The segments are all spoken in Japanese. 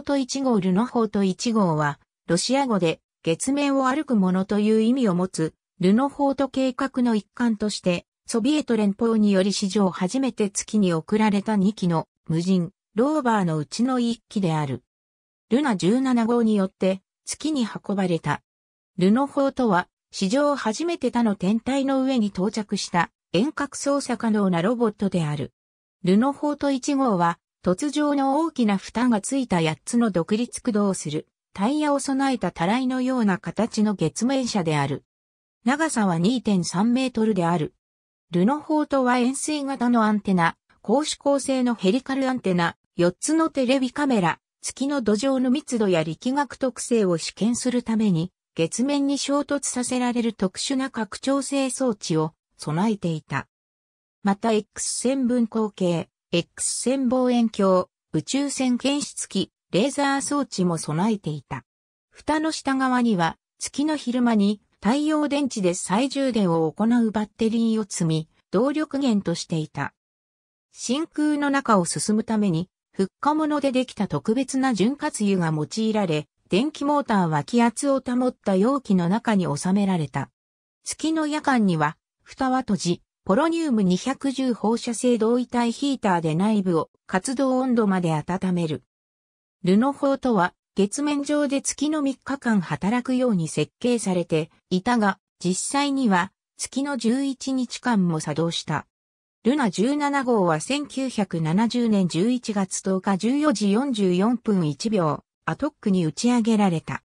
こと1号ルノホート1号は、ロシア語で月面を歩くものという意味を持つ、ルノホート計画の一環として、ソビエト連邦により史上初めて月に送られた2機の無人、ローバーのうちの1機である。ルナ17号によって月に運ばれた。ルノホートは史上初めて他の天体の上に到着した遠隔操作可能なロボットである。ルノホート1号は突上の大きな蓋がついた8つの独立駆動する、タイヤを備えたたらいのような形の月面車である。長さは2.3メートルである。ルノ砲とは円錐型のアンテナ、高指向性のヘリカルアンテナ、4つのテレビカメラ、月の土壌の密度や力学特性を試験するために、月面に衝突させられる特殊な拡張性装置を備えていた。また X 線分光計、X 線望遠鏡、宇宙船検出機、レーザー装置も備えていた。蓋の下側には、月の昼間に太陽電池で再充電を行うバッテリーを積み、動力源としていた。真空の中を進むために、復化物でできた特別な潤滑油が用いられ、電気モーターは気圧を保った容器の中に収められた。月の夜間には、蓋は閉じ、ポロニウム210放射性同位体ヒーターで内部を活動温度まで温める。ルノ法とは、月面上で月の3日間働くように設計されていたが、実際には月の11日間も作動した。ルナ17号は1970年11月10日14時44分1秒、アトックに打ち上げられた。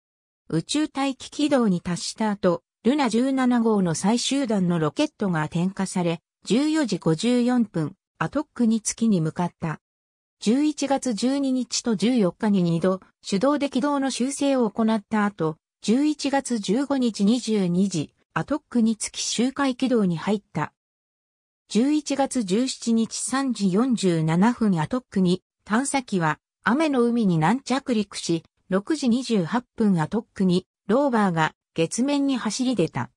宇宙大気軌道に達した後、ルナ17号の最終段のロケットが点火され、14時54分、アトックに月に向かった。11月12日と14日に2度、手動で軌道の修正を行った後、11月15日22時、アトックに月周回軌道に入った。11月17日3時47分アトックに、探査機は雨の海に軟着陸し、6時28分アトックに、ローバーが月面に走り出た。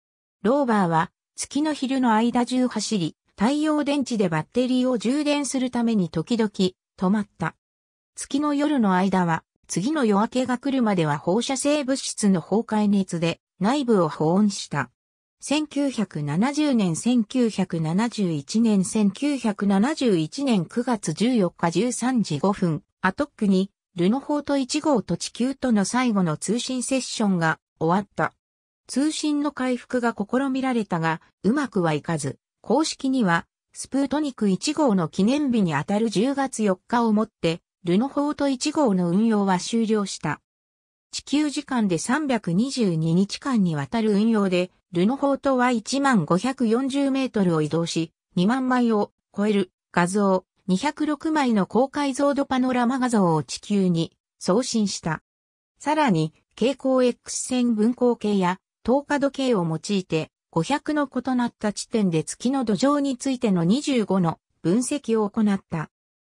ローバーは月の昼の間中走り、太陽電池でバッテリーを充電するために時々止まった。月の夜の間は次の夜明けが来るまでは放射性物質の崩壊熱で内部を保温した。1970年、1971年、1971年9月14日13時5分、アトックに、ルノホート1号と地球との最後の通信セッションが終わった。通信の回復が試みられたが、うまくはいかず、公式には、スプートニク1号の記念日にあたる10月4日をもって、ルノホート1号の運用は終了した。地球時間で322日間にわたる運用で、ルノホートは1万540メートルを移動し、2万枚を超える画像206枚の高解像度パノラマ画像を地球に送信した。さらに、蛍光 X 線分光計や10日時計を用いて、500の異なった地点で月の土壌についての25の分析を行った。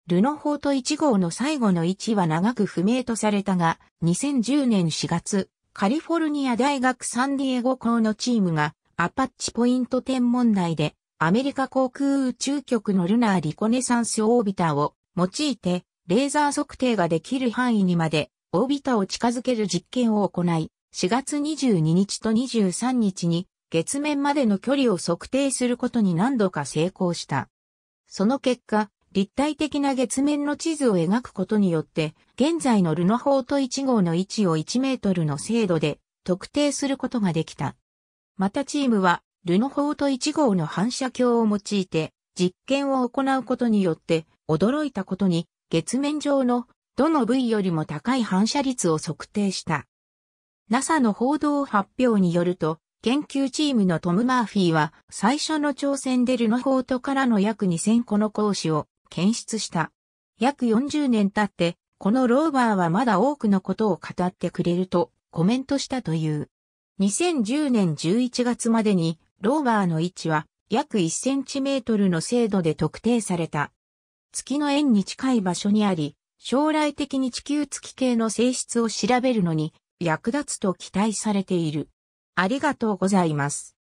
ルノ法と1号の最後の位置は長く不明とされたが、2010年4月、カリフォルニア大学サンディエゴ校のチームが、アパッチポイント天文台で、アメリカ航空宇宙局のルナーリコネサンスオービターを用いて、レーザー測定ができる範囲にまで、オービタを近づける実験を行い、4月22日と23日に月面までの距離を測定することに何度か成功した。その結果、立体的な月面の地図を描くことによって、現在のルノホート1号の位置を1メートルの精度で特定することができた。またチームは、ルノホート1号の反射鏡を用いて、実験を行うことによって、驚いたことに、月面上のどの部位よりも高い反射率を測定した。NASA の報道発表によると、研究チームのトム・マーフィーは、最初の挑戦でルノフートからの約2000個の光子を検出した。約40年経って、このローバーはまだ多くのことを語ってくれるとコメントしたという。2010年11月までに、ローバーの位置は約1センチメートルの精度で特定された。月の円に近い場所にあり、将来的に地球月系の性質を調べるのに役立つと期待されている。ありがとうございます。